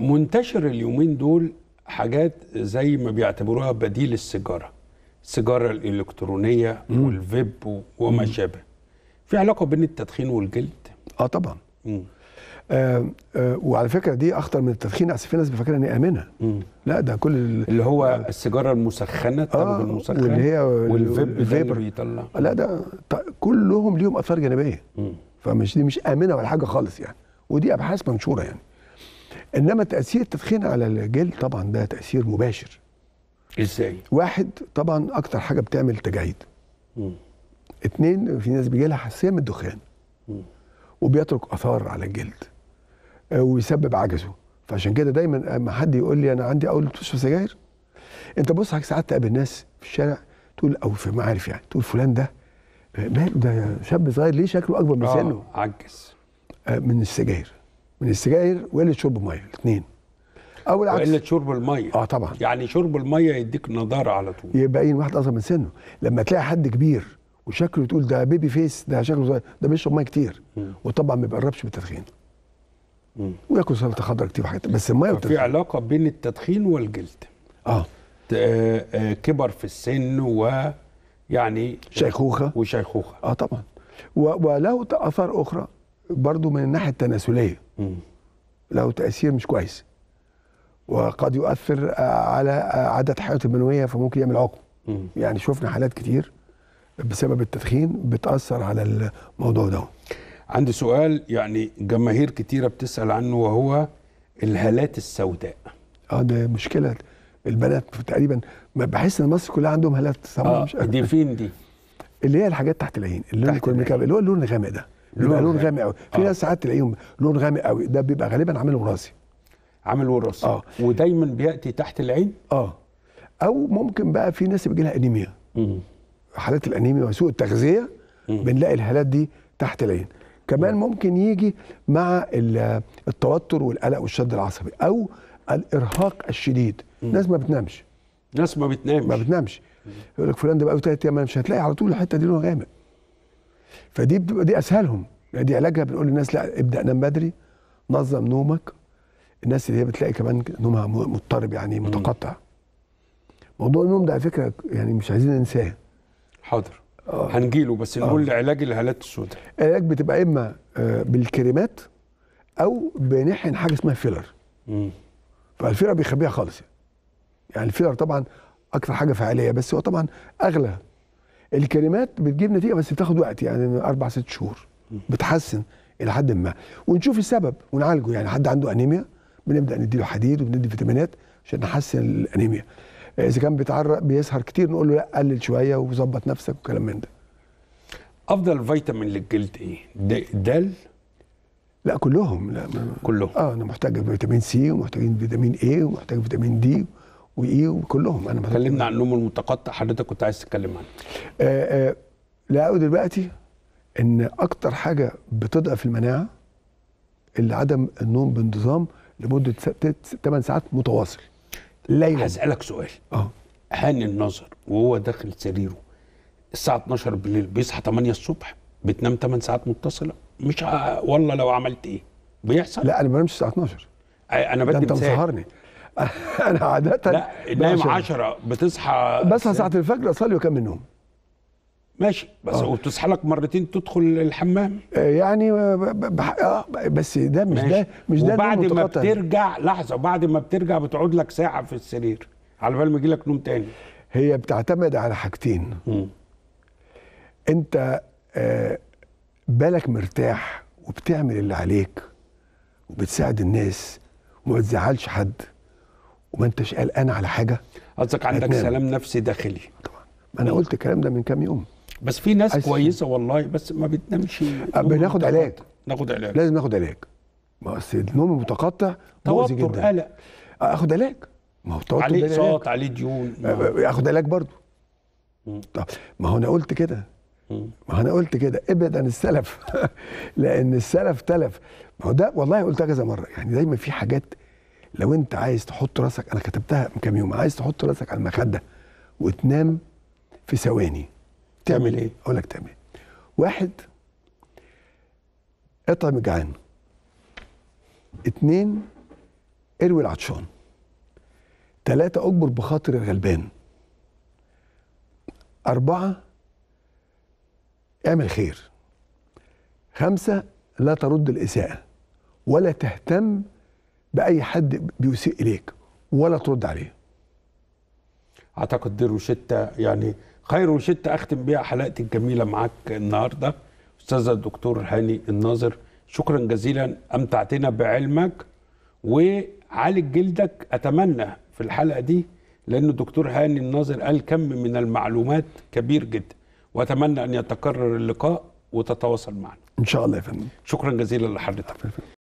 منتشر اليومين دول حاجات زي ما بيعتبروها بديل السيجاره السيجاره الالكترونيه مم. والفيب وما شابه في علاقه بين التدخين والجلد اه طبعا آه آه وعلى فكره دي اخطر من التدخين اصل في ناس بفكرها ان هي امنه مم. لا ده كل اللي هو آه. السيجاره المسخنه التبغ آه المسخن واللي هي والفيب الفيبر بيطلع آه، لا ده كلهم ليهم اثار جانبيه مم. فمش دي مش امنه ولا حاجه خالص يعني ودي ابحاث منشوره يعني انما تاثير التدخين على الجلد طبعا ده تاثير مباشر ازاي واحد طبعا اكتر حاجه بتعمل تجاعيد اتنين في ناس بيجي لها حساسيه من الدخان وبيترك اثار على الجلد آه، ويسبب عجزه فعشان كده دايما اما حد يقول لي انا عندي اول تشرب سجاير انت بص حضرتك ساعات تقابل ناس في الشارع تقول او في معارف يعني تقول فلان ده آه، ماله ده شاب صغير ليه شكله اكبر من آه، سنه عجز من السجاير من السجاير وقله شرب الميه الاثنين او العكس وقله شرب الميه اه طبعا يعني شرب الميه يديك نضاره على طول يبقى ايه واحد اصغر من سنه لما تلاقي حد كبير وشكله تقول ده بيبي فيس ده شكله صغير ده بيشرب ميه كتير وطبعا ما بيقربش بالتدخين وياكل سلطه خضراء كتير وحاجات بس الميه في علاقه بين التدخين والجلد آه. آه،, اه كبر في السن و يعني شيخوخه وشيخوخه اه طبعا وله اثار اخرى برضو من الناحيه التناسليه له تاثير مش كويس وقد يؤثر آه، على آه، عدد حيوانات المنويه فممكن يعمل عقم يعني شفنا حالات كتير بسبب التدخين بتاثر على الموضوع ده عندي سؤال يعني جماهير كتيره بتسال عنه وهو الهالات السوداء اه ده مشكله البنات تقريبا بحس ان مصر كلها عندهم هالات سوداء آه مش دي فين دي اللي هي الحاجات تحت العين تحت العين. اللي هو اللون الغامق ده لون, لون غامق قوي في آه. ناس ساعات تلاقيهم لون غامق قوي ده بيبقى غالبا عامل وراثي عامل وراثي اه ودايما بياتي تحت العين اه او ممكن بقى في ناس بيجي لها انيميا حالات الانيميا وسوء التغذيه مم. بنلاقي الحالات دي تحت العين كمان مم. ممكن يجي مع التوتر والقلق والشد العصبي او الارهاق الشديد مم. ناس ما بتنامش ناس ما بتنامش ما بتنامش يقول لك فلان ده بقى ثلاث ايام ما هتلاقي على طول الحته دي لونها غامق فدي بتبقى دي اسهلهم يعني دي علاجها بنقول للناس لا ابدا نام بدري نظم نومك الناس اللي هي بتلاقي كمان نومها مضطرب يعني متقطع موضوع النوم ده على فكره يعني مش عايزين ننساه حاضر آه. هنجيله بس آه. نقول آه. علاج الهالات السوداء العلاج بتبقى اما آه، بالكريمات او بنحن حاجه اسمها فيلر امم فالفيلر بيخبيها خالص يعني. يعني الفيلر طبعا اكثر حاجه فعاليه بس هو طبعا اغلى الكلمات بتجيب نتيجه بس بتاخد وقت يعني اربع ست شهور بتحسن الى حد ما ونشوف السبب ونعالجه يعني حد عنده انيميا بنبدا نديله حديد وبندي فيتامينات عشان نحسن الانيميا اذا كان بيتعرق بيسهر كتير نقول له لا قلل شويه وظبط نفسك وكلام من ده افضل فيتامين للجلد ايه د لا كلهم لا كلهم اه انا محتاج فيتامين سي ومحتاجين فيتامين اي ومحتاج فيتامين دي وايه وكلهم انا اتكلمنا عن النوم المتقطع حضرتك كنت عايز تتكلم عنه آه آه لقوا دلوقتي ان اكتر حاجه بتضعف المناعه اللي عدم النوم بانتظام لمده 8 ساعات متواصل ليلا هسالك سؤال اه هاني النظر وهو داخل سريره الساعه 12 بالليل بيصحى 8 الصبح بتنام 8 ساعات متصله مش والله لو عملت ايه بيحصل لا انا ما بنامش الساعه 12 انا بدي انت مسهرني انا عاده لا نايم 10 بتصحى بصحى ساعه الفجر اصلي واكمل نوم ماشي بس آه. وبتصحى لك مرتين تدخل الحمام آه، يعني بح... آه بس ده مش ماشي. ده مش ده وبعد ما بترجع لحظه وبعد ما بترجع بتقعد لك ساعه في السرير على بال ما يجي لك نوم تاني هي بتعتمد على حاجتين م. انت آه بالك مرتاح وبتعمل اللي عليك وبتساعد الناس وما تزعلش حد وما انتش قلقان على حاجه قصدك عندك هتنام. سلام نفسي داخلي طبعا ما انا قلت الكلام ده من كام يوم بس في ناس أس... كويسه والله بس ما بتنامش بناخد علاج ناخد علاج لازم ناخد علاج ما بس النوم المتقطع مؤذي جدا قلق اخد علاج ما هو التوتر عليه صوت عليه ديون اه. اخد علاج برضه طب ما هو انا قلت كده ما انا قلت كده ابعد عن السلف لان السلف تلف ما هو ده والله قلتها كذا مره يعني دايما في حاجات لو انت عايز تحط راسك انا كتبتها من كام يوم عايز تحط راسك على المخده وتنام في ثواني تعمل ايه؟ اقول لك تعمل ايه؟ واحد اطعم جعان اتنين اروي العطشان تلاتة اجبر بخاطر الغلبان أربعة اعمل خير خمسة لا ترد الإساءة ولا تهتم باي حد بيسيء اليك ولا ترد عليه اعتقد دي روشته يعني خير روشته اختم بيها حلقتي الجميله معاك النهارده استاذه الدكتور هاني الناظر شكرا جزيلا امتعتنا بعلمك وعالج جلدك اتمنى في الحلقه دي لان الدكتور هاني الناظر قال كم من المعلومات كبير جدا واتمنى ان يتكرر اللقاء وتتواصل معنا ان شاء الله يا فندم شكرا جزيلا لحضرتك